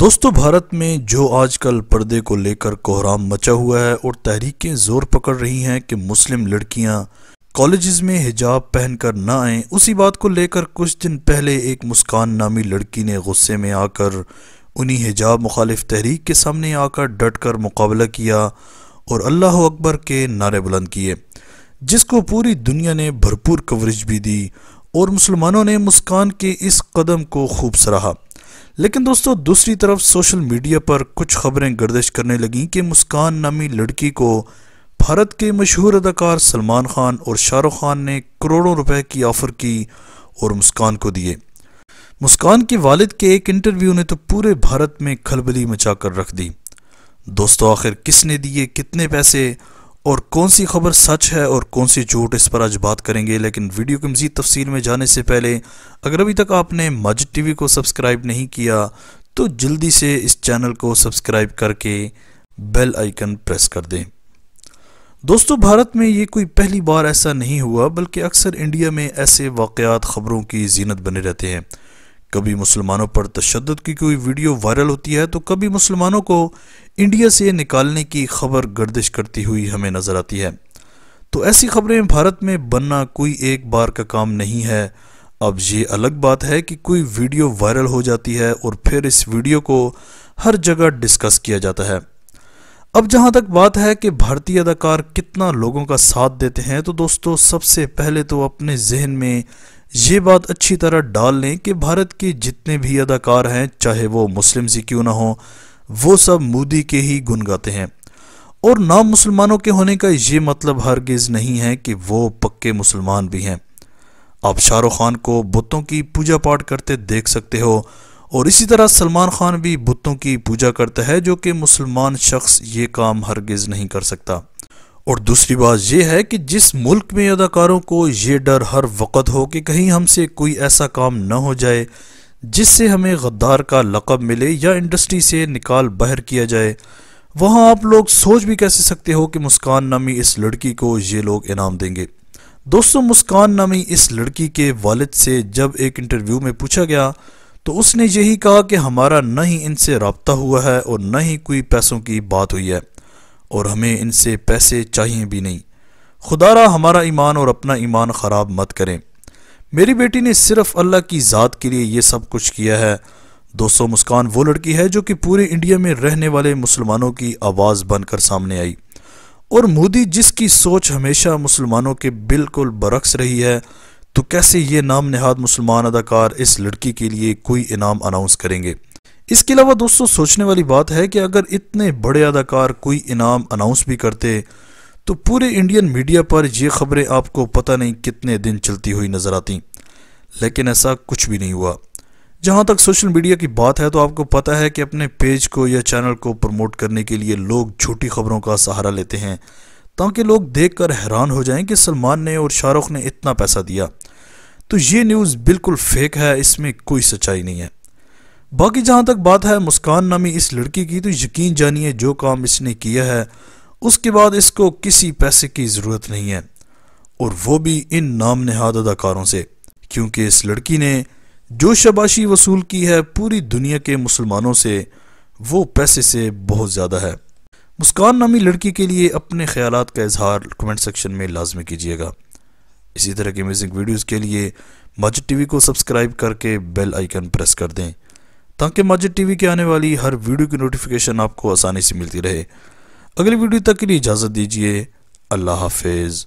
दोस्तों भारत में जो आजकल पर्दे को लेकर कोहराम मचा हुआ है और तहरीकें जोर पकड़ रही हैं कि मुस्लिम लड़कियां कॉलेजेस में हिजाब पहनकर ना आएं उसी बात को लेकर कुछ दिन पहले एक मुस्कान नामी लड़की ने गुस्से में आकर उन्हीं हिजाब मुखालिफ तहरीक के सामने आकर डट कर मुकाबला किया और अल्लाह अकबर के नारे बुलंद किए जिसको पूरी दुनिया ने भरपूर कवरेज भी दी और मुसलमानों ने मुस्कान के इस कदम को खूब सराहा लेकिन दोस्तों दूसरी तरफ सोशल मीडिया पर कुछ खबरें गर्दिश करने लगीं कि मुस्कान नामी लड़की को भारत के मशहूर अदाकार सलमान खान और शाहरुख खान ने करोड़ों रुपए की ऑफ़र की और मुस्कान को दिए मुस्कान के वालिद के एक इंटरव्यू ने तो पूरे भारत में खलबली मचा कर रख दी दोस्तों आखिर किसने दिए कितने पैसे और कौन सी खबर सच है और कौन सी झूठ इस पर आज बात करेंगे लेकिन वीडियो की मज़ीद तफसील में जाने से पहले अगर अभी तक आपने मज टीवी को सब्सक्राइब नहीं किया तो जल्दी से इस चैनल को सब्सक्राइब करके बेल आइकन प्रेस कर दें दोस्तों भारत में ये कोई पहली बार ऐसा नहीं हुआ बल्कि अक्सर इंडिया में ऐसे वाकयात ख़बरों की जीनत बने रहते हैं कभी मुसलमानों पर तशद की कोई वीडियो वायरल होती है तो कभी मुसलमानों को इंडिया से निकालने की खबर गर्दिश करती हुई हमें नज़र आती है तो ऐसी खबरें भारत में बनना कोई एक बार का काम नहीं है अब ये अलग बात है कि कोई वीडियो वायरल हो जाती है और फिर इस वीडियो को हर जगह डिस्कस किया जाता है अब जहां तक बात है कि भारतीय अदाकार कितना लोगों का साथ देते हैं तो दोस्तों सबसे पहले तो अपने जहन में ये बात अच्छी तरह डाल लें कि भारत के जितने भी अदाकार हैं चाहे वो मुस्लिम से क्यों ना हो वो सब मोदी के ही गुन गाते हैं और ना मुसलमानों के होने का ये मतलब हरगिज़ नहीं है कि वो पक्के मुसलमान भी हैं आप शाहरुख खान को बुतों की पूजा पाठ करते देख सकते हो और इसी तरह सलमान खान भी बुतों की पूजा करता है जो कि मुसलमान शख्स ये काम हरगिज़ नहीं कर सकता और दूसरी बात यह है कि जिस मुल्क में अदाकारों को ये डर हर वक्त हो कि कहीं हमसे कोई ऐसा काम न हो जाए जिससे हमें गद्दार का लकब मिले या इंडस्ट्री से निकाल बाहर किया जाए वहाँ आप लोग सोच भी कैसे सकते हो कि मुस्कान नामी इस लड़की को ये लोग इनाम देंगे दोस्तों मुस्कान नामी इस लड़की के वालिद से जब एक इंटरव्यू में पूछा गया तो उसने यही कहा कि हमारा न ही इनसे रबता हुआ है और न ही कोई पैसों की बात हुई है और हमें इनसे पैसे चाहिए भी नहीं खुदारा हमारा ईमान और अपना ईमान ख़राब मत करें मेरी बेटी ने सिर्फ अल्लाह की ज़ात के लिए ये सब कुछ किया है दोस्तों मुस्कान वो लड़की है जो कि पूरे इंडिया में रहने वाले मुसलमानों की आवाज़ बनकर सामने आई और मोदी जिसकी सोच हमेशा मुसलमानों के बिल्कुल बरक्स रही है तो कैसे ये नाम नहाद मुसलमान अदाकार इस लड़की के लिए कोई इनाम अनाउंस करेंगे इसके अलावा दोस्तों सोचने वाली बात है कि अगर इतने बड़े अदाकार कोई इनाम अनाउंस भी करते तो पूरे इंडियन मीडिया पर ये खबरें आपको पता नहीं कितने दिन चलती हुई नज़र आती लेकिन ऐसा कुछ भी नहीं हुआ जहाँ तक सोशल मीडिया की बात है तो आपको पता है कि अपने पेज को या चैनल को प्रमोट करने के लिए लोग झूठी खबरों का सहारा लेते हैं ताकि लोग देख कर हैरान हो जाए कि सलमान ने और शाहरुख ने इतना पैसा दिया तो ये न्यूज़ बिल्कुल फेक है इसमें कोई सच्चाई नहीं है बाकी जहाँ तक बात है मुस्कान नामी इस लड़की की तो यकीन जानिए जो काम इसने किया है उसके बाद इसको किसी पैसे की ज़रूरत नहीं है और वो भी इन नाम नहाद अदाकारों से क्योंकि इस लड़की ने जो शबाशी वसूल की है पूरी दुनिया के मुसलमानों से वो पैसे से बहुत ज़्यादा है मुस्कान नामी लड़की के लिए अपने ख्याल का इजहार कमेंट सेक्शन में लाजमी कीजिएगा इसी तरह की म्यूज़िक वीडियोज़ के लिए मज टीवी को सब्सक्राइब करके बेल आइकन प्रेस कर दें ताकि माजिद टीवी के आने वाली हर वीडियो की नोटिफिकेशन आपको आसानी से मिलती रहे अगली वीडियो तक के लिए इजाज़त दीजिए अल्लाह हाफिज़